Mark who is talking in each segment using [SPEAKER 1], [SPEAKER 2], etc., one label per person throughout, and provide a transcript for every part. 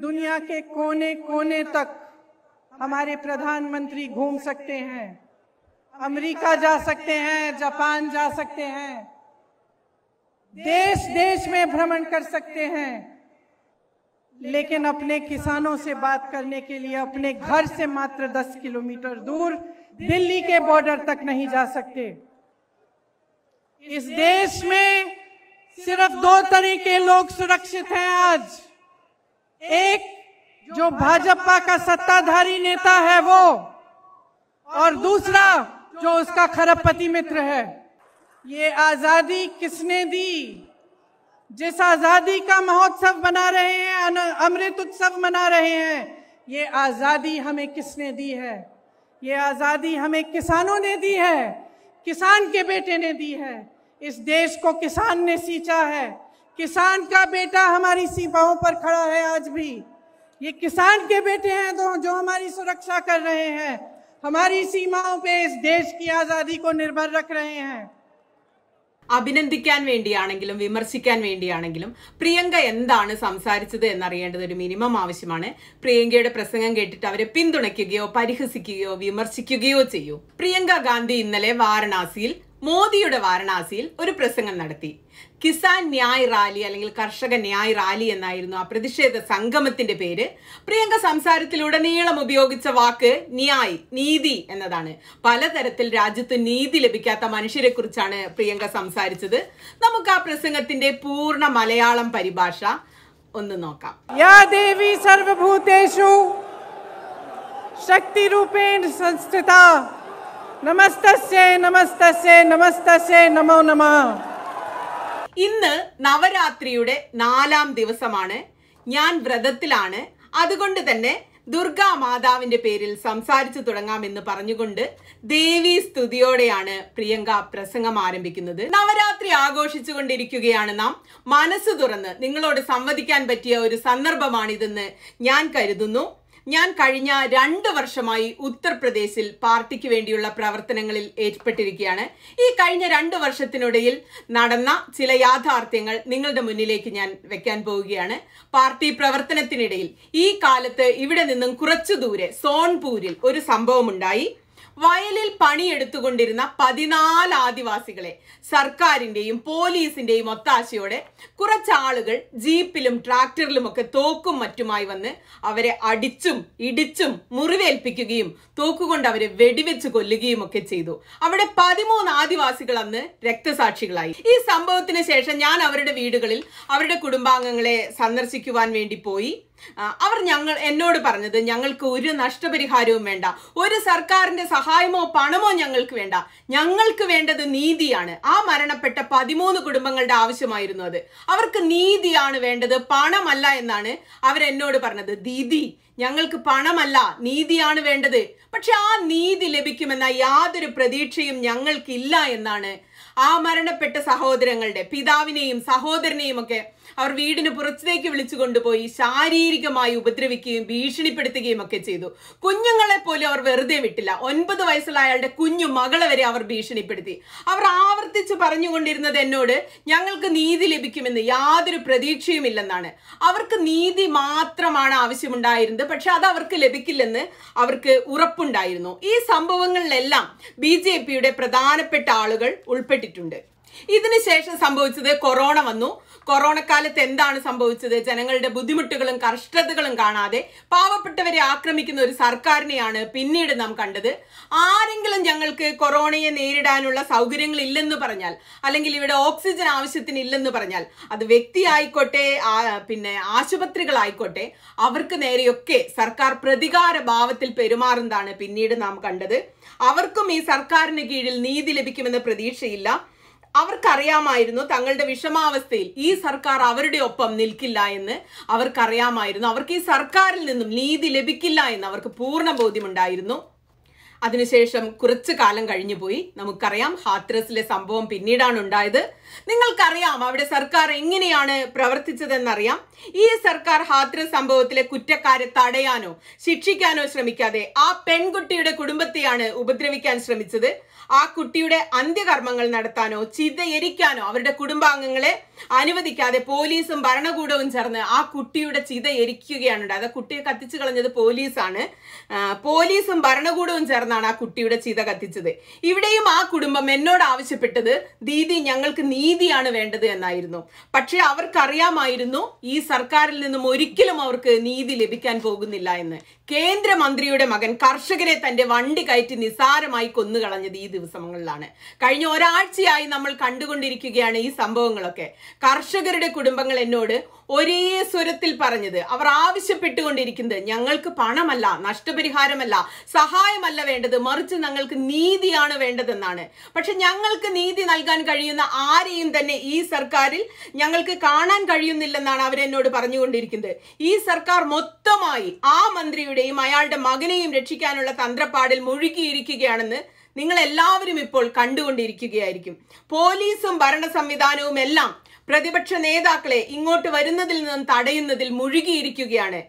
[SPEAKER 1] दुनिया के कोने कोने तक हमारे प्रधानमंत्री घूम सकते हैं अमेरिका जा सकते हैं जापान जा सकते हैं देश देश में भ्रमण कर सकते हैं लेकिन अपने किसानों से बात करने के लिए अपने घर से मात्र 10 किलोमीटर दूर दिल्ली के बॉर्डर तक नहीं जा सकते इस देश में सिर्फ दो तरह के लोग सुरक्षित हैं आज एक जो भाजपा का सत्ताधारी नेता है वो और दूसरा जो उसका खरबपति मित्र है ये आजादी किसने दी जिस आजादी का महोत्सव मना रहे हैं अमृत उत्सव मना रहे हैं ये आजादी हमें किसने दी है ये आजादी हमें किसानों ने दी है किसान के बेटे ने दी है इस देश को किसान ने सींचा है किसान का बेटा हमारी सीमाओं पर खड़ा है आज भी ये किसान के बेटे हैं तो जो हमारी सुरक्षा कर रहे हैं हमारी सीमाओं पे इस देश की आजादी को निर्भर रख रहे हैं
[SPEAKER 2] അഭിനന്ദിക്കാൻ വേണ്ടിയാണെങ്കിലും വിമർശിക്കാൻ വേണ്ടിയാണെങ്കിലും പ്രിയങ്ക എന്താണ് സംസാരിച്ചത് എന്നറിയേണ്ടത് ഒരു മിനിമം ആവശ്യമാണ് പ്രിയങ്കയുടെ പ്രസംഗം കേട്ടിട്ട് അവരെ പിന്തുണയ്ക്കുകയോ പരിഹസിക്കുകയോ വിമർശിക്കുകയോ ചെയ്യൂ പ്രിയങ്ക ഗാന്ധി ഇന്നലെ വാരണാസിയിൽ മോദിയുടെ വാരണാസിയിൽ ഒരു പ്രസംഗം നടത്തി കിസാൻ ന്യായ് റാലി അല്ലെങ്കിൽ കർഷക ന്യായ് റാലി എന്നായിരുന്നു ആ പ്രതിഷേധ സംഗമത്തിന്റെ പേര് പ്രിയങ്ക സംസാരത്തിലുടനീളം ഉപയോഗിച്ച വാക്ക് ന്യായ് നീതി എന്നതാണ് പലതരത്തിൽ രാജ്യത്ത് നീതി ലഭിക്കാത്ത മനുഷ്യരെ കുറിച്ചാണ് പ്രിയങ്ക സംസാരിച്ചത് നമുക്ക് ആ പ്രസംഗത്തിന്റെ പൂർണ്ണ മലയാളം പരിഭാഷ
[SPEAKER 1] ഒന്ന് നോക്കാം യാ ദേവി ശക്തി നമോ
[SPEAKER 2] ഇന്ന് നവരാത്രിയുടെ നാലാം ദിവസമാണ് ഞാൻ വ്രതത്തിലാണ് അതുകൊണ്ട് തന്നെ ദുർഗാ മാതാവിന്റെ പേരിൽ സംസാരിച്ചു തുടങ്ങാമെന്ന് പറഞ്ഞുകൊണ്ട് ദേവി സ്തുതിയോടെയാണ് പ്രിയങ്ക പ്രസംഗം ആരംഭിക്കുന്നത് നവരാത്രി ആഘോഷിച്ചുകൊണ്ടിരിക്കുകയാണ് നാം മനസ്സ് തുറന്ന് നിങ്ങളോട് സംവദിക്കാൻ പറ്റിയ ഒരു സന്ദർഭമാണിതെന്ന് ഞാൻ കരുതുന്നു ഞാൻ കഴിഞ്ഞ രണ്ട് വർഷമായി ഉത്തർപ്രദേശിൽ പാർട്ടിക്ക് വേണ്ടിയുള്ള പ്രവർത്തനങ്ങളിൽ ഏർപ്പെട്ടിരിക്കുകയാണ് ഈ കഴിഞ്ഞ രണ്ട് വർഷത്തിനിടയിൽ നടന്ന ചില യാഥാർത്ഥ്യങ്ങൾ നിങ്ങളുടെ മുന്നിലേക്ക് ഞാൻ വെക്കാൻ പോവുകയാണ് പാർട്ടി പ്രവർത്തനത്തിനിടയിൽ ഈ കാലത്ത് ഇവിടെ നിന്നും കുറച്ചു ദൂരെ സോൺപൂരിൽ ഒരു സംഭവമുണ്ടായി വയലിൽ പണിയെടുത്തുകൊണ്ടിരുന്ന പതിനാല് ആദിവാസികളെ സർക്കാരിന്റെയും പോലീസിന്റെയും ഒത്താശയോടെ കുറച്ചാളുകൾ ജീപ്പിലും ട്രാക്ടറിലുമൊക്കെ തോക്കും മറ്റുമായി വന്ന് അവരെ അടിച്ചും ഇടിച്ചും മുറിവേൽപ്പിക്കുകയും തോക്കുകൊണ്ട് അവരെ വെടിവെച്ച് കൊല്ലുകയും ഒക്കെ ചെയ്തു അവിടെ പതിമൂന്ന് ആദിവാസികൾ അന്ന് രക്തസാക്ഷികളായി ഈ സംഭവത്തിന് ശേഷം ഞാൻ അവരുടെ വീടുകളിൽ അവരുടെ കുടുംബാംഗങ്ങളെ സന്ദർശിക്കുവാൻ വേണ്ടി പോയി അവർ ഞങ്ങൾ എന്നോട് പറഞ്ഞത് ഞങ്ങൾക്ക് ഒരു നഷ്ടപരിഹാരവും വേണ്ട ഒരു സർക്കാരിന്റെ സഹായമോ പണമോ ഞങ്ങൾക്ക് വേണ്ട ഞങ്ങൾക്ക് വേണ്ടത് നീതിയാണ് ആ മരണപ്പെട്ട പതിമൂന്ന് കുടുംബങ്ങളുടെ ആവശ്യമായിരുന്നു അത് അവർക്ക് നീതിയാണ് വേണ്ടത് പണമല്ല എന്നാണ് അവരെന്നോട് പറഞ്ഞത് ദീദി ഞങ്ങൾക്ക് പണമല്ല നീതിയാണ് വേണ്ടത് പക്ഷെ ആ നീതി ലഭിക്കുമെന്ന യാതൊരു പ്രതീക്ഷയും ഞങ്ങൾക്കില്ല എന്നാണ് ആ മരണപ്പെട്ട സഹോദരങ്ങളുടെ പിതാവിനെയും സഹോദരനെയും ഒക്കെ അവർ വീടിന് പുറത്തേക്ക് വിളിച്ചു കൊണ്ടുപോയി ശാരീരികമായി ഉപദ്രവിക്കുകയും ഭീഷണിപ്പെടുത്തുകയും ഒക്കെ ചെയ്തു കുഞ്ഞുങ്ങളെ പോലും അവർ വെറുതെ വിട്ടില്ല ഒൻപത് വയസ്സുള്ള അയാളുടെ കുഞ്ഞു മകളെ വരെ അവർ ഭീഷണിപ്പെടുത്തി അവർ ആവർത്തിച്ച് പറഞ്ഞുകൊണ്ടിരുന്നത് എന്നോട് ഞങ്ങൾക്ക് നീതി ലഭിക്കുമെന്ന് യാതൊരു പ്രതീക്ഷയും ഇല്ലെന്നാണ് അവർക്ക് നീതി മാത്രമാണ് ആവശ്യമുണ്ടായിരുന്നത് പക്ഷെ അത് അവർക്ക് ലഭിക്കില്ലെന്ന് അവർക്ക് ഉറപ്പുണ്ടായിരുന്നു ഈ സംഭവങ്ങളിലെല്ലാം ബി ജെ പിയുടെ പ്രധാനപ്പെട്ട ആളുകൾ ഉൾപ്പെട്ടിട്ടുണ്ട് ഇതിനുശേഷം സംഭവിച്ചത് കൊറോണ വന്നു കാലത്ത് എന്താണ് സംഭവിച്ചത് ജനങ്ങളുടെ ബുദ്ധിമുട്ടുകളും കഷ്ടതകളും കാണാതെ പാവപ്പെട്ടവരെ ആക്രമിക്കുന്ന ഒരു സർക്കാരിനെയാണ് പിന്നീട് നാം കണ്ടത് ആരെങ്കിലും ഞങ്ങൾക്ക് കൊറോണയെ നേരിടാനുള്ള സൗകര്യങ്ങൾ ഇല്ലെന്ന് പറഞ്ഞാൽ അല്ലെങ്കിൽ ഇവിടെ ഓക്സിജൻ ആവശ്യത്തിന് ഇല്ലെന്ന് പറഞ്ഞാൽ അത് വ്യക്തി ആയിക്കോട്ടെ പിന്നെ ആശുപത്രികളായിക്കോട്ടെ അവർക്ക് നേരെയൊക്കെ സർക്കാർ പ്രതികാര ഭാവത്തിൽ പെരുമാറുന്നതാണ് പിന്നീട് നാം കണ്ടത് അവർക്കും ഈ സർക്കാരിന് കീഴിൽ നീതി ലഭിക്കുമെന്ന പ്രതീക്ഷയില്ല അവർക്കറിയാമായിരുന്നു തങ്ങളുടെ വിഷമാവസ്ഥയിൽ ഈ സർക്കാർ അവരുടെ ഒപ്പം നിൽക്കില്ല എന്ന് അവർക്കറിയാമായിരുന്നു അവർക്ക് ഈ സർക്കാരിൽ നിന്നും നീതി ലഭിക്കില്ല എന്ന് അവർക്ക് പൂർണ്ണ ബോധ്യമുണ്ടായിരുന്നു അതിനുശേഷം കുറച്ച് കാലം കഴിഞ്ഞു പോയി നമുക്കറിയാം ഹാത്രസിലെ സംഭവം പിന്നീടാണ് ഉണ്ടായത് നിങ്ങൾക്കറിയാം അവിടെ സർക്കാർ എങ്ങനെയാണ് പ്രവർത്തിച്ചതെന്നറിയാം ഈ സർക്കാർ ഹാത്രസ് സംഭവത്തിലെ കുറ്റക്കാരെ തടയാനോ ശിക്ഷിക്കാനോ ശ്രമിക്കാതെ ആ പെൺകുട്ടിയുടെ കുടുംബത്തെയാണ് ഉപദ്രവിക്കാൻ ശ്രമിച്ചത് ആ കുട്ടിയുടെ അന്ത്യകർമ്മങ്ങൾ നടത്താനോ ചിതയെരിക്കാനോ അവരുടെ കുടുംബാംഗങ്ങളെ അനുവദിക്കാതെ പോലീസും ഭരണകൂടവും ചേർന്ന് ആ കുട്ടിയുടെ ചിത എരിക്കുകയാണ് അത് കുട്ടിയെ കത്തിച്ചു കളഞ്ഞത് പോലീസാണ് പോലീസും ഭരണകൂടവും ചേർന്നാണ് ആ കുട്ടിയുടെ ചിത കത്തിച്ചത് ഇവിടെയും ആ കുടുംബം എന്നോട് ആവശ്യപ്പെട്ടത് ദീദി ഞങ്ങൾക്ക് നീതിയാണ് വേണ്ടത് എന്നായിരുന്നു പക്ഷെ അവർക്കറിയാമായിരുന്നു ഈ സർക്കാരിൽ നിന്നും ഒരിക്കലും അവർക്ക് നീതി ലഭിക്കാൻ പോകുന്നില്ല എന്ന് കേന്ദ്രമന്ത്രിയുടെ മകൻ കർഷകരെ തന്റെ വണ്ടി കയറ്റി നിസാരമായി കൊന്നുകളഞ്ഞത് ഈ ദിവസങ്ങളിലാണ് കഴിഞ്ഞ ഒരാഴ്ചയായി നമ്മൾ കണ്ടുകൊണ്ടിരിക്കുകയാണ് ഈ സംഭവങ്ങളൊക്കെ കർഷകരുടെ കുടുംബങ്ങൾ എന്നോട് ഒരേ സ്വരത്തിൽ പറഞ്ഞത് അവർ ആവശ്യപ്പെട്ടുകൊണ്ടിരിക്കുന്നത് ഞങ്ങൾക്ക് പണമല്ല നഷ്ടപരിഹാരമല്ല സഹായമല്ല വേണ്ടത് മറിച്ച് ഞങ്ങൾക്ക് നീതിയാണ് വേണ്ടതെന്നാണ് പക്ഷെ ഞങ്ങൾക്ക് നീതി നൽകാൻ കഴിയുന്ന ആരെയും തന്നെ ഈ സർക്കാരിൽ ഞങ്ങൾക്ക് കാണാൻ കഴിയുന്നില്ലെന്നാണ് അവരെന്നോട് പറഞ്ഞുകൊണ്ടിരിക്കുന്നത് ഈ സർക്കാർ മൊത്തമായി ആ മന്ത്രിയുടെയും അയാളുടെ മകനെയും രക്ഷിക്കാനുള്ള തന്ത്രപ്പാടിൽ മുഴുകിയിരിക്കുകയാണെന്ന് നിങ്ങൾ എല്ലാവരും ഇപ്പോൾ കണ്ടുകൊണ്ടിരിക്കുകയായിരിക്കും പോലീസും ഭരണ സംവിധാനവും എല്ലാം പ്രതിപക്ഷ നേതാക്കളെ ഇങ്ങോട്ട് വരുന്നതിൽ നിന്നും തടയുന്നതിൽ മുഴുകിയിരിക്കുകയാണ്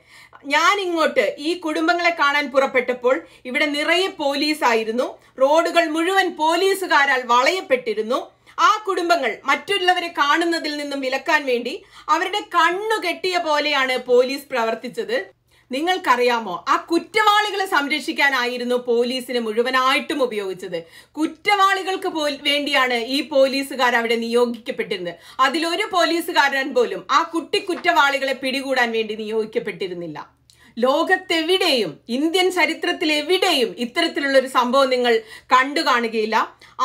[SPEAKER 2] ഞാൻ ഇങ്ങോട്ട് ഈ കുടുംബങ്ങളെ കാണാൻ പുറപ്പെട്ടപ്പോൾ ഇവിടെ നിറയെ പോലീസായിരുന്നു റോഡുകൾ മുഴുവൻ പോലീസുകാരാൽ വളയപ്പെട്ടിരുന്നു ആ കുടുംബങ്ങൾ മറ്റുള്ളവരെ കാണുന്നതിൽ നിന്നും വിലക്കാൻ വേണ്ടി അവരുടെ കണ്ണു കെട്ടിയ പോലെയാണ് പോലീസ് പ്രവർത്തിച്ചത് നിങ്ങൾക്കറിയാമോ ആ കുറ്റവാളികളെ സംരക്ഷിക്കാനായിരുന്നു പോലീസിനെ മുഴുവനായിട്ടും ഉപയോഗിച്ചത് കുറ്റവാളികൾക്ക് പോ വേണ്ടിയാണ് ഈ പോലീസുകാർ അവിടെ നിയോഗിക്കപ്പെട്ടിരുന്നത് അതിലൊരു പോലീസുകാരൻ പോലും ആ കുട്ടി കുറ്റവാളികളെ പിടികൂടാൻ വേണ്ടി നിയോഗിക്കപ്പെട്ടിരുന്നില്ല ലോകത്തെവിടെയും ഇന്ത്യൻ ചരിത്രത്തിൽ എവിടെയും ഇത്തരത്തിലുള്ള ഒരു സംഭവം നിങ്ങൾ കണ്ടു കാണുകയില്ല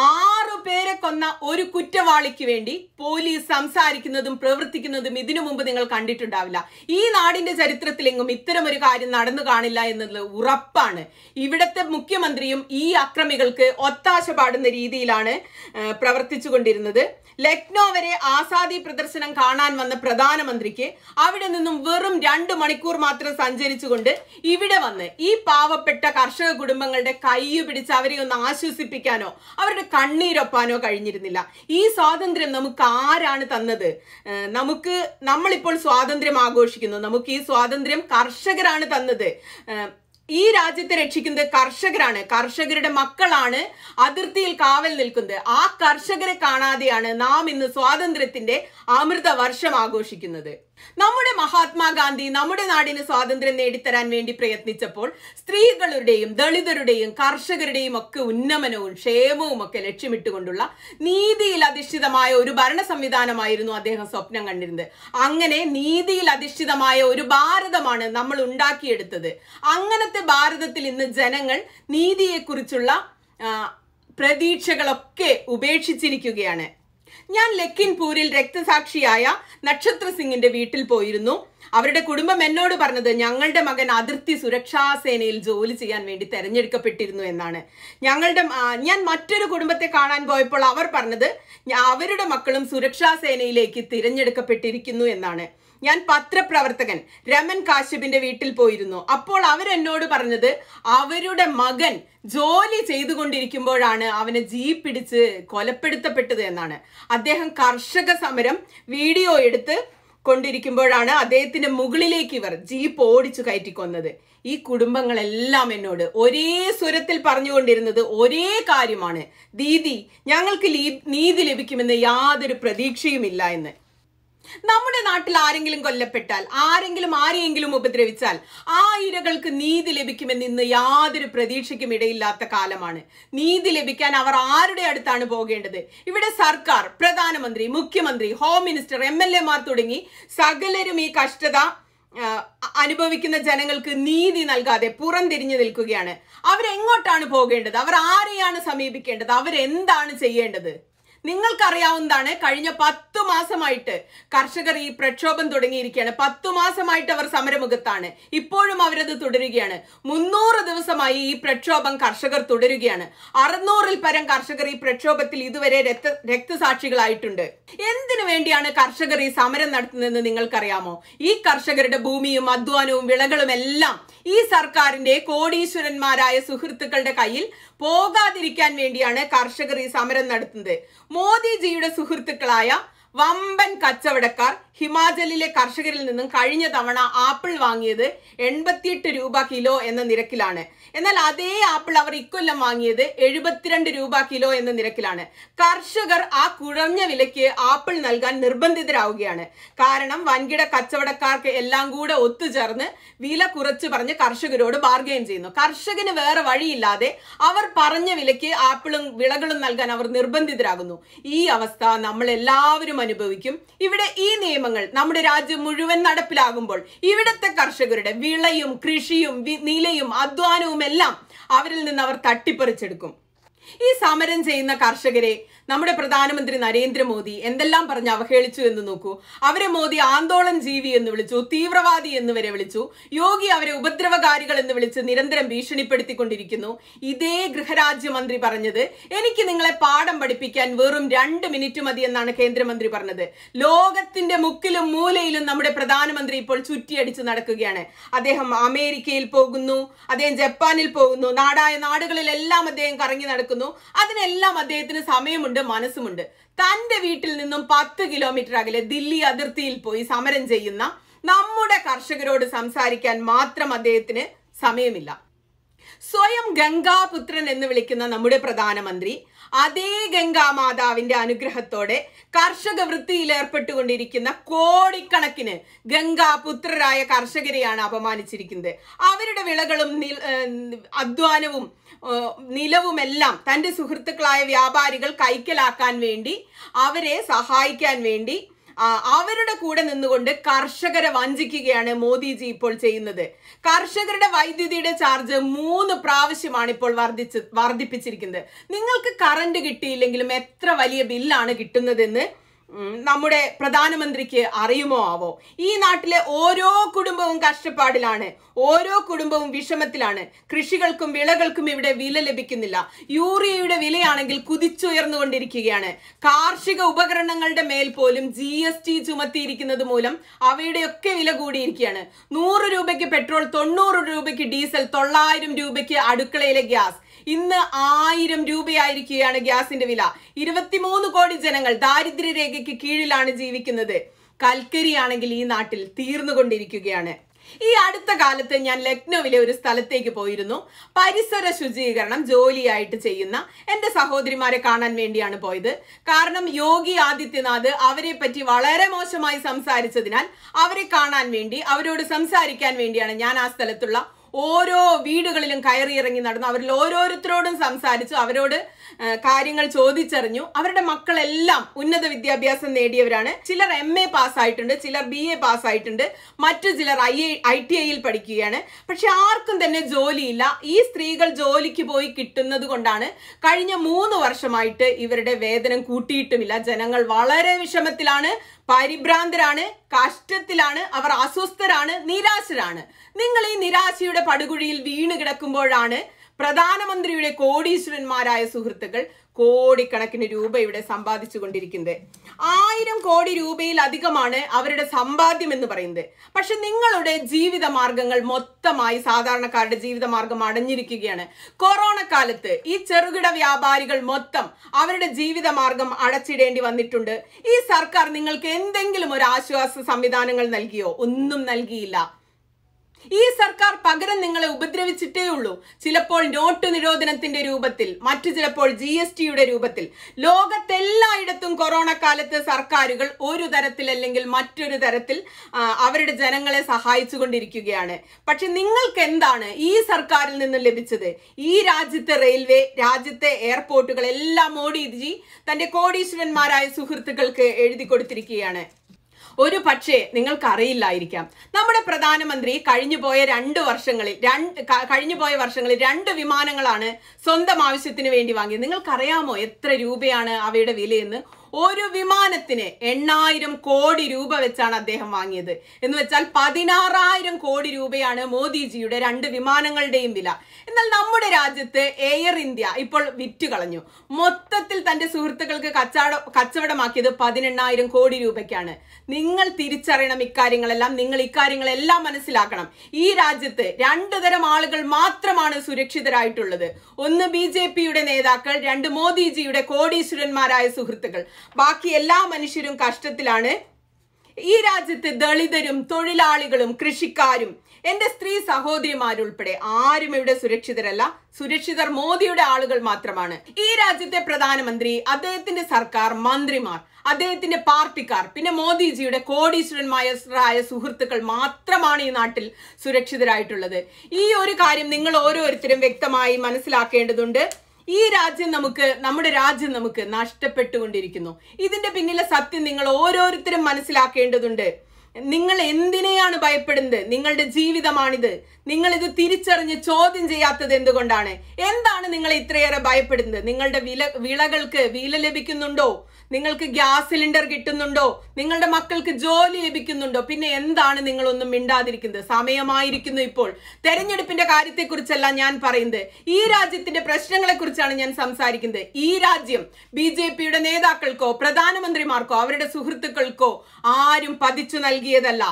[SPEAKER 2] ആറു പേരെ കൊന്ന ഒരു കുറ്റവാളിക്ക് വേണ്ടി പോലീസ് സംസാരിക്കുന്നതും പ്രവർത്തിക്കുന്നതും ഇതിനു മുമ്പ് നിങ്ങൾ കണ്ടിട്ടുണ്ടാവില്ല ഈ നാടിന്റെ ചരിത്രത്തിലെങ്ങും ഇത്തരം ഒരു കാര്യം നടന്നു കാണില്ല എന്നുള്ളത് ഉറപ്പാണ് ഇവിടത്തെ മുഖ്യമന്ത്രിയും ഈ അക്രമികൾക്ക് ഒത്താശ പാടുന്ന രീതിയിലാണ് പ്രവർത്തിച്ചുകൊണ്ടിരുന്നത് ലക്നോ വരെ ആസാദി പ്രദർശനം കാണാൻ വന്ന പ്രധാനമന്ത്രിക്ക് അവിടെ നിന്നും വെറും രണ്ട് മണിക്കൂർ മാത്രം സഞ്ചരിച്ചുകൊണ്ട് ഇവിടെ വന്ന് ഈ പാവപ്പെട്ട കർഷക കുടുംബങ്ങളുടെ കൈ പിടിച്ച് അവരെ ഒന്ന് ആശ്വസിപ്പിക്കാനോ അവരുടെ ഒരു കണ്ണീരൊപ്പാനോ കഴിഞ്ഞിരുന്നില്ല ഈ സ്വാതന്ത്ര്യം നമുക്ക് ആരാണ് തന്നത് നമുക്ക് നമ്മളിപ്പോൾ സ്വാതന്ത്ര്യം ആഘോഷിക്കുന്നു നമുക്ക് ഈ സ്വാതന്ത്ര്യം കർഷകരാണ് തന്നത് ഈ രാജ്യത്തെ രക്ഷിക്കുന്നത് കർഷകരാണ് കർഷകരുടെ മക്കളാണ് അതിർത്തിയിൽ കാവൽ നിൽക്കുന്നത് ആ കർഷകരെ കാണാതെയാണ് നാം ഇന്ന് സ്വാതന്ത്ര്യത്തിന്റെ അമൃത വർഷം ആഘോഷിക്കുന്നത് നമ്മുടെ മഹാത്മാഗാന്ധി നമ്മുടെ നാടിന് സ്വാതന്ത്ര്യം നേടിത്തരാൻ വേണ്ടി പ്രയത്നിച്ചപ്പോൾ സ്ത്രീകളുടെയും ദളിതരുടെയും കർഷകരുടെയും ഒക്കെ ഉന്നമനവും ക്ഷേമവും ഒക്കെ ലക്ഷ്യമിട്ടുകൊണ്ടുള്ള നീതിയിൽ അധിഷ്ഠിതമായ ഒരു ഭരണ സംവിധാനമായിരുന്നു അദ്ദേഹം സ്വപ്നം കണ്ടിരുന്നത് അങ്ങനെ നീതിയിൽ അധിഷ്ഠിതമായ ഒരു ഭാരതമാണ് നമ്മൾ ഉണ്ടാക്കിയെടുത്തത് അങ്ങനത്തെ ഭാരതത്തിൽ ഇന്ന് ജനങ്ങൾ നീതിയെക്കുറിച്ചുള്ള പ്രതീക്ഷകളൊക്കെ ഉപേക്ഷിച്ചിരിക്കുകയാണ് ഞാൻ ലക്കിൻപൂരിൽ രക്തസാക്ഷിയായ നക്ഷത്ര സിംഗിന്റെ വീട്ടിൽ പോയിരുന്നു അവരുടെ കുടുംബം എന്നോട് പറഞ്ഞത് ഞങ്ങളുടെ മകൻ അതിർത്തി സുരക്ഷാ സേനയിൽ ജോലി ചെയ്യാൻ വേണ്ടി തെരഞ്ഞെടുക്കപ്പെട്ടിരുന്നു എന്നാണ് ഞങ്ങളുടെ ഞാൻ മറ്റൊരു കുടുംബത്തെ കാണാൻ പോയപ്പോൾ അവർ പറഞ്ഞത് അവരുടെ മക്കളും സുരക്ഷാ സേനയിലേക്ക് തിരഞ്ഞെടുക്കപ്പെട്ടിരിക്കുന്നു എന്നാണ് ഞാൻ പത്രപ്രവർത്തകൻ രമൻ കാശ്യപിന്റെ വീട്ടിൽ പോയിരുന്നു അപ്പോൾ അവരെന്നോട് പറഞ്ഞത് അവരുടെ മകൻ ജോലി ചെയ്തുകൊണ്ടിരിക്കുമ്പോഴാണ് അവനെ ജീപ്പ് പിടിച്ച് കൊലപ്പെടുത്തപ്പെട്ടത് എന്നാണ് അദ്ദേഹം കർഷക സമരം വീഡിയോ എടുത്ത് കൊണ്ടിരിക്കുമ്പോഴാണ് അദ്ദേഹത്തിന്റെ മുകളിലേക്ക് ഇവർ ജീപ്പ് ഓടിച്ചു കയറ്റിക്കൊന്നത് ഈ കുടുംബങ്ങളെല്ലാം എന്നോട് ഒരേ സ്വരത്തിൽ പറഞ്ഞുകൊണ്ടിരുന്നത് ഒരേ കാര്യമാണ് ദീദി ഞങ്ങൾക്ക് നീതി ലഭിക്കുമെന്ന് യാതൊരു പ്രതീക്ഷയുമില്ല എന്ന് നമ്മുടെ നാട്ടിൽ ആരെങ്കിലും കൊല്ലപ്പെട്ടാൽ ആരെങ്കിലും ആരെയെങ്കിലും ഉപദ്രവിച്ചാൽ ആ ഇരകൾക്ക് നീതി ലഭിക്കുമെന്ന് ഇന്ന് യാതൊരു പ്രതീക്ഷയ്ക്കും ഇടയില്ലാത്ത കാലമാണ് നീതി ലഭിക്കാൻ അവർ ആരുടെ അടുത്താണ് പോകേണ്ടത് ഇവിടെ സർക്കാർ പ്രധാനമന്ത്രി മുഖ്യമന്ത്രി ഹോം മിനിസ്റ്റർ എം എൽ മാർ തുടങ്ങി സകലരും ഈ കഷ്ടത അനുഭവിക്കുന്ന ജനങ്ങൾക്ക് നീതി നൽകാതെ പുറംതിരിഞ്ഞു നിൽക്കുകയാണ് അവരെങ്ങോട്ടാണ് പോകേണ്ടത് അവർ ആരെയാണ് സമീപിക്കേണ്ടത് അവരെന്താണ് ചെയ്യേണ്ടത് നിങ്ങൾക്കറിയാവുന്നതാണ് കഴിഞ്ഞ പത്ത് മാസമായിട്ട് കർഷകർ ഈ പ്രക്ഷോഭം തുടങ്ങിയിരിക്കുകയാണ് പത്ത് മാസമായിട്ട് അവർ സമരമുഖത്താണ് ഇപ്പോഴും അവരത് തുടരുകയാണ് മുന്നൂറ് ദിവസമായി ഈ പ്രക്ഷോഭം കർഷകർ തുടരുകയാണ് അറുന്നൂറിൽ പരം കർഷകർ ഈ പ്രക്ഷോഭത്തിൽ ഇതുവരെ രക്ത രക്തസാക്ഷികളായിട്ടുണ്ട് എന്തിനു വേണ്ടിയാണ് കർഷകർ ഈ സമരം നടത്തുന്നതെന്ന് നിങ്ങൾക്കറിയാമോ ഈ കർഷകരുടെ ഭൂമിയും അധ്വാനവും വിളകളും എല്ലാം ഈ സർക്കാരിന്റെ കോടീശ്വരന്മാരായ സുഹൃത്തുക്കളുടെ കയ്യിൽ പോകാതിരിക്കാൻ വേണ്ടിയാണ് കർഷകർ ഈ സമരം നടത്തുന്നത് മോദിജിയുടെ സുഹൃത്തുക്കളായ വമ്പൻ കച്ചവടക്കാർ ഹിമാചലിലെ കർഷകരിൽ നിന്നും കഴിഞ്ഞ തവണ ആപ്പിൾ വാങ്ങിയത് എൺപത്തിയെട്ട് രൂപ കിലോ എന്ന നിരക്കിലാണ് എന്നാൽ അതേ ആപ്പിൾ അവർ ഇക്കൊല്ലം വാങ്ങിയത് എഴുപത്തിരണ്ട് രൂപ കിലോ എന്ന നിരക്കിലാണ് കർഷകർ ആ കുറഞ്ഞ വിലയ്ക്ക് ആപ്പിൾ നൽകാൻ നിർബന്ധിതരാവുകയാണ് കാരണം വൻകിട കച്ചവടക്കാർക്ക് എല്ലാം കൂടെ ഒത്തുചേർന്ന് വില കുറച്ച് പറഞ്ഞ് കർഷകരോട് ബാർഗെയിൻ ചെയ്യുന്നു കർഷകന് വേറെ വഴിയില്ലാതെ അവർ പറഞ്ഞ വിലയ്ക്ക് ആപ്പിളും വിളകളും നൽകാൻ അവർ നിർബന്ധിതരാകുന്നു ഈ അവസ്ഥ നമ്മൾ എല്ലാവരും അനുഭവിക്കും ഇവിടെ ഈ നിയമങ്ങൾ നമ്മുടെ രാജ്യം മുഴുവൻ നടപ്പിലാകുമ്പോൾ ഇവിടുത്തെ കർഷകരുടെ വിളയും കൃഷിയും നിലയും അധ്വാനവും എല്ലാം അവരിൽ നിന്ന് അവർ തട്ടിപ്പറിച്ചെടുക്കും ഈ സമരം ചെയ്യുന്ന കർഷകരെ നമ്മുടെ പ്രധാനമന്ത്രി നരേന്ദ്രമോദി എന്തെല്ലാം പറഞ്ഞ് അവഹേളിച്ചു എന്ന് നോക്കൂ അവരെ മോദി ആന്തോളൻ ജീവി എന്ന് വിളിച്ചു തീവ്രവാദി എന്ന് വരെ വിളിച്ചു യോഗി അവരെ ഉപദ്രവകാരികൾ എന്ന് വിളിച്ച് നിരന്തരം ഭീഷണിപ്പെടുത്തിക്കൊണ്ടിരിക്കുന്നു ഇതേ ഗൃഹരാജ്യമന്ത്രി പറഞ്ഞത് എനിക്ക് നിങ്ങളെ പാഠം പഠിപ്പിക്കാൻ വെറും രണ്ട് മിനിറ്റ് മതി എന്നാണ് കേന്ദ്രമന്ത്രി പറഞ്ഞത് ലോകത്തിന്റെ മുക്കിലും മൂലയിലും നമ്മുടെ പ്രധാനമന്ത്രി ഇപ്പോൾ ചുറ്റിയടിച്ച് നടക്കുകയാണ് അദ്ദേഹം അമേരിക്കയിൽ പോകുന്നു അദ്ദേഹം ജപ്പാനിൽ പോകുന്നു നാടായ നാടുകളിലെല്ലാം അദ്ദേഹം കറങ്ങി നടക്കുന്നു നടക്കുന്നു അതിനെല്ലാം അദ്ദേഹത്തിന് സമയമുണ്ട് മനസ്സുമുണ്ട് തന്റെ വീട്ടിൽ നിന്നും പത്ത് കിലോമീറ്റർ അകലെ ദില്ലി അതിർത്തിയിൽ പോയി സമരം ചെയ്യുന്ന നമ്മുടെ കർഷകരോട് സംസാരിക്കാൻ മാത്രം അദ്ദേഹത്തിന് സമയമില്ല സ്വയം ഗംഗാപുത്രൻ എന്ന് വിളിക്കുന്ന നമ്മുടെ പ്രധാനമന്ത്രി അതേ ഗംഗാമാതാവിന്റെ അനുഗ്രഹത്തോടെ കർഷക വൃത്തിയിൽ ഏർപ്പെട്ടുകൊണ്ടിരിക്കുന്ന കോടിക്കണക്കിന് ഗംഗാപുത്രരായ കർഷകരെയാണ് അപമാനിച്ചിരിക്കുന്നത് അവരുടെ വിളകളും അധ്വാനവും നിലവുമെല്ലാം തന്റെ സുഹൃത്തുക്കളായ വ്യാപാരികൾ കൈക്കലാക്കാൻ വേണ്ടി അവരെ സഹായിക്കാൻ വേണ്ടി അവരുടെ കൂടെ നിന്നുകൊണ്ട് കർഷകരെ വഞ്ചിക്കുകയാണ് മോദിജി ഇപ്പോൾ ചെയ്യുന്നത് കർഷകരുടെ വൈദ്യുതിയുടെ ചാർജ് മൂന്ന് പ്രാവശ്യമാണ് ഇപ്പോൾ വർദ്ധിച്ച് വർദ്ധിപ്പിച്ചിരിക്കുന്നത് നിങ്ങൾക്ക് കറണ്ട് കിട്ടിയില്ലെങ്കിലും എത്ര വലിയ ബില്ലാണ് കിട്ടുന്നതെന്ന് നമ്മുടെ പ്രധാനമന്ത്രിക്ക് അറിയുമോ ആവോ ഈ നാട്ടിലെ ഓരോ കുടുംബവും കഷ്ടപ്പാടിലാണ് ഓരോ കുടുംബവും വിഷമത്തിലാണ് കൃഷികൾക്കും വിളകൾക്കും ഇവിടെ വില ലഭിക്കുന്നില്ല യൂറിയയുടെ വിലയാണെങ്കിൽ കുതിച്ചുയർന്നുകൊണ്ടിരിക്കുകയാണ് കാർഷിക ഉപകരണങ്ങളുടെ മേൽ പോലും ജി എസ് ടി ചുമത്തിയിരിക്കുന്നത് മൂലം അവയുടെയൊക്കെ വില കൂടിയിരിക്കുകയാണ് നൂറ് രൂപയ്ക്ക് പെട്രോൾ തൊണ്ണൂറ് രൂപയ്ക്ക് ഡീസൽ തൊള്ളായിരം രൂപയ്ക്ക് അടുക്കളയിലെ ഗ്യാസ് ഇന്ന് ആയിരം രൂപയായിരിക്കുകയാണ് ഗ്യാസിന്റെ വില ഇരുപത്തിമൂന്ന് കോടി ജനങ്ങൾ ദാരിദ്ര്യരേഖയ്ക്ക് കീഴിലാണ് ജീവിക്കുന്നത് കൽക്കരിയാണെങ്കിൽ ഈ നാട്ടിൽ തീർന്നുകൊണ്ടിരിക്കുകയാണ് ഈ അടുത്ത കാലത്ത് ഞാൻ ലക്നൌവിലെ ഒരു സ്ഥലത്തേക്ക് പോയിരുന്നു പരിസര ശുചീകരണം ജോലിയായിട്ട് ചെയ്യുന്ന എൻ്റെ സഹോദരിമാരെ കാണാൻ വേണ്ടിയാണ് പോയത് കാരണം യോഗി ആദിത്യനാഥ് അവരെ പറ്റി വളരെ മോശമായി സംസാരിച്ചതിനാൽ അവരെ കാണാൻ വേണ്ടി അവരോട് സംസാരിക്കാൻ വേണ്ടിയാണ് ഞാൻ ആ സ്ഥലത്തുള്ള ഓരോ വീടുകളിലും കയറിയിറങ്ങി നടന്നു അവരിൽ ഓരോരുത്തരോടും സംസാരിച്ചു അവരോട് കാര്യങ്ങൾ ചോദിച്ചറിഞ്ഞു അവരുടെ മക്കളെല്ലാം ഉന്നത വിദ്യാഭ്യാസം നേടിയവരാണ് ചിലർ എം എ പാസ്സായിട്ടുണ്ട് ചിലർ ബി എ പാസ്സായിട്ടുണ്ട് മറ്റു ചിലർ ഐ ഐ ടി ഐയിൽ പഠിക്കുകയാണ് പക്ഷെ ആർക്കും തന്നെ ജോലിയില്ല ഈ സ്ത്രീകൾ ജോലിക്ക് പോയി കിട്ടുന്നത് കൊണ്ടാണ് കഴിഞ്ഞ മൂന്ന് വർഷമായിട്ട് ഇവരുടെ വേതനം കൂട്ടിയിട്ടുമില്ല ജനങ്ങൾ വളരെ വിഷമത്തിലാണ് പരിഭ്രാന്തരാണ് കഷ്ടത്തിലാണ് അവർ അസ്വസ്ഥരാണ് നിരാശരാണ് നിങ്ങൾ ഈ നിരാശയുടെ ദുരിത പടുകുഴിയിൽ വീണ് കിടക്കുമ്പോഴാണ് പ്രധാനമന്ത്രിയുടെ കോടീശ്വരന്മാരായ സുഹൃത്തുക്കൾ കോടിക്കണക്കിന് രൂപ ഇവിടെ സമ്പാദിച്ചു കൊണ്ടിരിക്കുന്നത് ആയിരം കോടി രൂപയിൽ അധികമാണ് അവരുടെ സമ്പാദ്യം എന്ന് പറയുന്നത് പക്ഷെ നിങ്ങളുടെ ജീവിത മാർഗങ്ങൾ മൊത്തമായി സാധാരണക്കാരുടെ ജീവിത മാർഗം അടഞ്ഞിരിക്കുകയാണ് കൊറോണ കാലത്ത് ഈ ചെറുകിട വ്യാപാരികൾ മൊത്തം അവരുടെ ജീവിത മാർഗം അടച്ചിടേണ്ടി വന്നിട്ടുണ്ട് ഈ സർക്കാർ നിങ്ങൾക്ക് എന്തെങ്കിലും ഒരു ആശ്വാസ സംവിധാനങ്ങൾ നൽകിയോ ഒന്നും നൽകിയില്ല ഈ സർക്കാർ പകരം നിങ്ങളെ ഉപദ്രവിച്ചിട്ടേ ഉള്ളൂ ചിലപ്പോൾ നോട്ട് നിരോധനത്തിന്റെ രൂപത്തിൽ മറ്റു ചിലപ്പോൾ ജി എസ് ടിയുടെ രൂപത്തിൽ ലോകത്തെല്ലായിടത്തും കൊറോണ കാലത്ത് സർക്കാരുകൾ ഒരു തരത്തിൽ അല്ലെങ്കിൽ മറ്റൊരു തരത്തിൽ അവരുടെ ജനങ്ങളെ സഹായിച്ചു കൊണ്ടിരിക്കുകയാണ് പക്ഷെ നിങ്ങൾക്ക് എന്താണ് ഈ സർക്കാരിൽ നിന്ന് ലഭിച്ചത് ഈ രാജ്യത്തെ റെയിൽവേ രാജ്യത്തെ എയർപോർട്ടുകൾ എല്ലാം മോഡിജി തന്റെ കോടീശ്വരന്മാരായ സുഹൃത്തുക്കൾക്ക് എഴുതി കൊടുത്തിരിക്കുകയാണ് ഒരു പക്ഷേ നിങ്ങൾക്കറിയില്ലായിരിക്കാം നമ്മുടെ പ്രധാനമന്ത്രി പോയ രണ്ട് വർഷങ്ങളിൽ രണ്ട് പോയ വർഷങ്ങളിൽ രണ്ട് വിമാനങ്ങളാണ് സ്വന്തം ആവശ്യത്തിന് വേണ്ടി വാങ്ങിയത് നിങ്ങൾക്കറിയാമോ എത്ര രൂപയാണ് അവയുടെ വിലയെന്ന് ഒരു വിമാനത്തിന് എണ്ണായിരം കോടി രൂപ വെച്ചാണ് അദ്ദേഹം വാങ്ങിയത് എന്ന് വെച്ചാൽ പതിനാറായിരം കോടി രൂപയാണ് മോദിജിയുടെ രണ്ട് വിമാനങ്ങളുടെയും വില എന്നാൽ നമ്മുടെ രാജ്യത്ത് എയർ ഇന്ത്യ ഇപ്പോൾ വിറ്റ് കളഞ്ഞു മൊത്തത്തിൽ തന്റെ സുഹൃത്തുക്കൾക്ക് കച്ചവട കച്ചവടമാക്കിയത് പതിനെണ്ണായിരം കോടി രൂപയ്ക്കാണ് നിങ്ങൾ തിരിച്ചറിയണം ഇക്കാര്യങ്ങളെല്ലാം നിങ്ങൾ ഇക്കാര്യങ്ങളെല്ലാം മനസ്സിലാക്കണം ഈ രാജ്യത്ത് രണ്ടു തരം ആളുകൾ മാത്രമാണ് സുരക്ഷിതരായിട്ടുള്ളത് ഒന്ന് ബി നേതാക്കൾ രണ്ട് മോദിജിയുടെ കോടീശ്വരന്മാരായ സുഹൃത്തുക്കൾ ബാക്കി എല്ലാ മനുഷ്യരും കഷ്ടത്തിലാണ് ഈ രാജ്യത്ത് ദളിതരും തൊഴിലാളികളും കൃഷിക്കാരും എൻ്റെ സ്ത്രീ സഹോദരിമാരുൾപ്പെടെ ആരും ഇവിടെ സുരക്ഷിതരല്ല സുരക്ഷിതർ മോദിയുടെ ആളുകൾ മാത്രമാണ് ഈ രാജ്യത്തെ പ്രധാനമന്ത്രി അദ്ദേഹത്തിന്റെ സർക്കാർ മന്ത്രിമാർ അദ്ദേഹത്തിന്റെ പാർട്ടിക്കാർ പിന്നെ മോദിജിയുടെ കോടീശ്വരന്മാരായ സുഹൃത്തുക്കൾ മാത്രമാണ് ഈ നാട്ടിൽ സുരക്ഷിതരായിട്ടുള്ളത് ഈ ഒരു കാര്യം നിങ്ങൾ ഓരോരുത്തരും വ്യക്തമായി മനസ്സിലാക്കേണ്ടതുണ്ട് ഈ രാജ്യം നമുക്ക് നമ്മുടെ രാജ്യം നമുക്ക് നഷ്ടപ്പെട്ടുകൊണ്ടിരിക്കുന്നു ഇതിന്റെ പിന്നിലെ സത്യം നിങ്ങൾ ഓരോരുത്തരും മനസ്സിലാക്കേണ്ടതുണ്ട് നിങ്ങൾ എന്തിനെയാണ് ഭയപ്പെടുന്നത് നിങ്ങളുടെ ജീവിതമാണിത് നിങ്ങൾ ഇത് തിരിച്ചറിഞ്ഞ് ചോദ്യം ചെയ്യാത്തത് എന്തുകൊണ്ടാണ് എന്താണ് നിങ്ങൾ ഇത്രയേറെ ഭയപ്പെടുന്നത് നിങ്ങളുടെ വില വിളകൾക്ക് വില ലഭിക്കുന്നുണ്ടോ നിങ്ങൾക്ക് ഗ്യാസ് സിലിണ്ടർ കിട്ടുന്നുണ്ടോ നിങ്ങളുടെ മക്കൾക്ക് ജോലി ലഭിക്കുന്നുണ്ടോ പിന്നെ എന്താണ് നിങ്ങളൊന്നും മിണ്ടാതിരിക്കുന്നത് സമയമായിരിക്കുന്നു ഇപ്പോൾ തെരഞ്ഞെടുപ്പിന്റെ കാര്യത്തെക്കുറിച്ചല്ല ഞാൻ പറയുന്നത് ഈ രാജ്യത്തിന്റെ പ്രശ്നങ്ങളെക്കുറിച്ചാണ് ഞാൻ സംസാരിക്കുന്നത് ഈ രാജ്യം ബി ജെ പിയുടെ നേതാക്കൾക്കോ പ്രധാനമന്ത്രിമാർക്കോ അവരുടെ സുഹൃത്തുക്കൾക്കോ ആരും പതിച്ചു നൽകിയതല്ല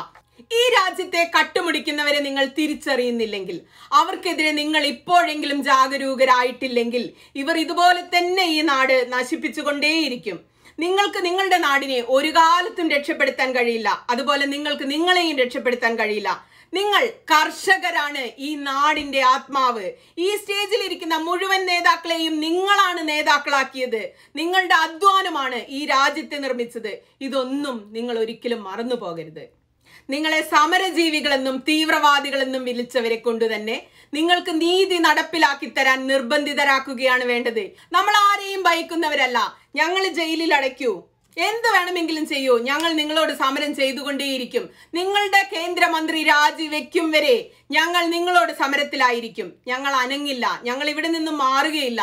[SPEAKER 2] ഈ രാജ്യത്തെ കട്ടുമുടിക്കുന്നവരെ നിങ്ങൾ തിരിച്ചറിയുന്നില്ലെങ്കിൽ അവർക്കെതിരെ നിങ്ങൾ ഇപ്പോഴെങ്കിലും ജാഗരൂകരായിട്ടില്ലെങ്കിൽ ഇവർ ഇതുപോലെ തന്നെ ഈ നാട് നശിപ്പിച്ചുകൊണ്ടേയിരിക്കും നിങ്ങൾക്ക് നിങ്ങളുടെ നാടിനെ ഒരു കാലത്തും രക്ഷപ്പെടുത്താൻ കഴിയില്ല അതുപോലെ നിങ്ങൾക്ക് നിങ്ങളെയും രക്ഷപ്പെടുത്താൻ കഴിയില്ല നിങ്ങൾ കർഷകരാണ് ഈ നാടിന്റെ ആത്മാവ് ഈ സ്റ്റേജിൽ ഇരിക്കുന്ന മുഴുവൻ നേതാക്കളെയും നിങ്ങളാണ് നേതാക്കളാക്കിയത് നിങ്ങളുടെ അധ്വാനമാണ് ഈ രാജ്യത്തെ നിർമ്മിച്ചത് ഇതൊന്നും നിങ്ങൾ ഒരിക്കലും മറന്നു പോകരുത് നിങ്ങളെ സമരജീവികളെന്നും തീവ്രവാദികളെന്നും വിളിച്ചവരെ കൊണ്ട് തന്നെ നിങ്ങൾക്ക് നീതി നടപ്പിലാക്കി തരാൻ നിർബന്ധിതരാക്കുകയാണ് വേണ്ടത് നമ്മൾ ആരെയും ഭയക്കുന്നവരല്ല ഞങ്ങൾ ജയിലിൽ അടയ്ക്കൂ എന്ത് വേണമെങ്കിലും ചെയ്യൂ ഞങ്ങൾ നിങ്ങളോട് സമരം ചെയ്തുകൊണ്ടേയിരിക്കും നിങ്ങളുടെ കേന്ദ്രമന്ത്രി രാജിവെക്കും വരെ ഞങ്ങൾ നിങ്ങളോട് സമരത്തിലായിരിക്കും ഞങ്ങൾ അനങ്ങില്ല ഞങ്ങൾ ഇവിടെ നിന്നും മാറുകയില്ല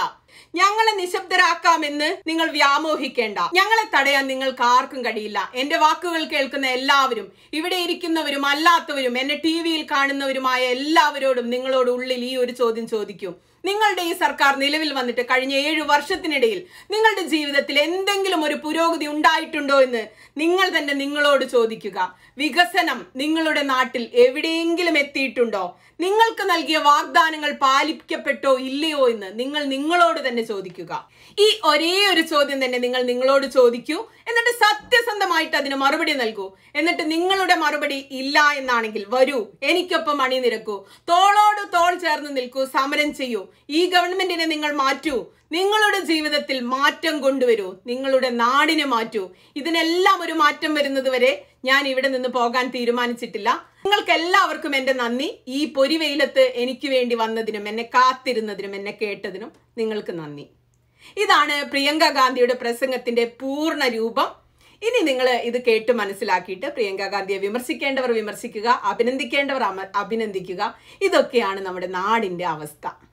[SPEAKER 2] ഞങ്ങളെ നിശബ്ദരാക്കാമെന്ന് നിങ്ങൾ വ്യാമോഹിക്കേണ്ട ഞങ്ങളെ തടയാൻ നിങ്ങൾക്ക് ആർക്കും കഴിയില്ല എന്റെ വാക്കുകൾ കേൾക്കുന്ന എല്ലാവരും ഇവിടെ ഇരിക്കുന്നവരും അല്ലാത്തവരും എന്നെ ടി വിയിൽ കാണുന്നവരുമായ എല്ലാവരോടും നിങ്ങളോട് ഉള്ളിൽ ഈ ഒരു ചോദ്യം ചോദിക്കും നിങ്ങളുടെ ഈ സർക്കാർ നിലവിൽ വന്നിട്ട് കഴിഞ്ഞ ഏഴ് വർഷത്തിനിടയിൽ നിങ്ങളുടെ ജീവിതത്തിൽ എന്തെങ്കിലും ഒരു പുരോഗതി ഉണ്ടായിട്ടുണ്ടോ എന്ന് നിങ്ങൾ തന്നെ നിങ്ങളോട് ചോദിക്കുക വികസനം നിങ്ങളുടെ നാട്ടിൽ എവിടെയെങ്കിലും എത്തിയിട്ടുണ്ടോ നിങ്ങൾക്ക് നൽകിയ വാഗ്ദാനങ്ങൾ പാലിക്കപ്പെട്ടോ ഇല്ലയോ എന്ന് നിങ്ങൾ നിങ്ങളോട് തന്നെ ചോദിക്കുക ഈ ഒരേ ഒരു ചോദ്യം തന്നെ നിങ്ങൾ നിങ്ങളോട് ചോദിക്കൂ എന്നിട്ട് സത്യസന്ധമായിട്ട് അതിന് മറുപടി നൽകൂ എന്നിട്ട് നിങ്ങളുടെ മറുപടി ഇല്ല എന്നാണെങ്കിൽ വരൂ എനിക്കൊപ്പം നിരക്കൂ തോളോട് തോൾ ചേർന്ന് നിൽക്കൂ സമരം ചെയ്യൂ ഈ ഗവൺമെന്റിനെ നിങ്ങൾ മാറ്റൂ നിങ്ങളുടെ ജീവിതത്തിൽ മാറ്റം കൊണ്ടുവരൂ നിങ്ങളുടെ നാടിനെ മാറ്റൂ ഇതിനെല്ലാം ഒരു മാറ്റം വരുന്നത് വരെ ഞാൻ ഇവിടെ നിന്ന് പോകാൻ തീരുമാനിച്ചിട്ടില്ല നിങ്ങൾക്ക് എല്ലാവർക്കും എൻ്റെ നന്ദി ഈ പൊരിവെയിലത്ത് എനിക്ക് വേണ്ടി വന്നതിനും എന്നെ കാത്തിരുന്നതിനും എന്നെ കേട്ടതിനും നിങ്ങൾക്ക് നന്ദി ഇതാണ് പ്രിയങ്ക ഗാന്ധിയുടെ പ്രസംഗത്തിന്റെ പൂർണ്ണ രൂപം ഇനി നിങ്ങൾ ഇത് കേട്ട് മനസ്സിലാക്കിയിട്ട് പ്രിയങ്ക ഗാന്ധിയെ വിമർശിക്കേണ്ടവർ വിമർശിക്കുക അഭിനന്ദിക്കേണ്ടവർ അഭിനന്ദിക്കുക ഇതൊക്കെയാണ് നമ്മുടെ നാടിൻ്റെ അവസ്ഥ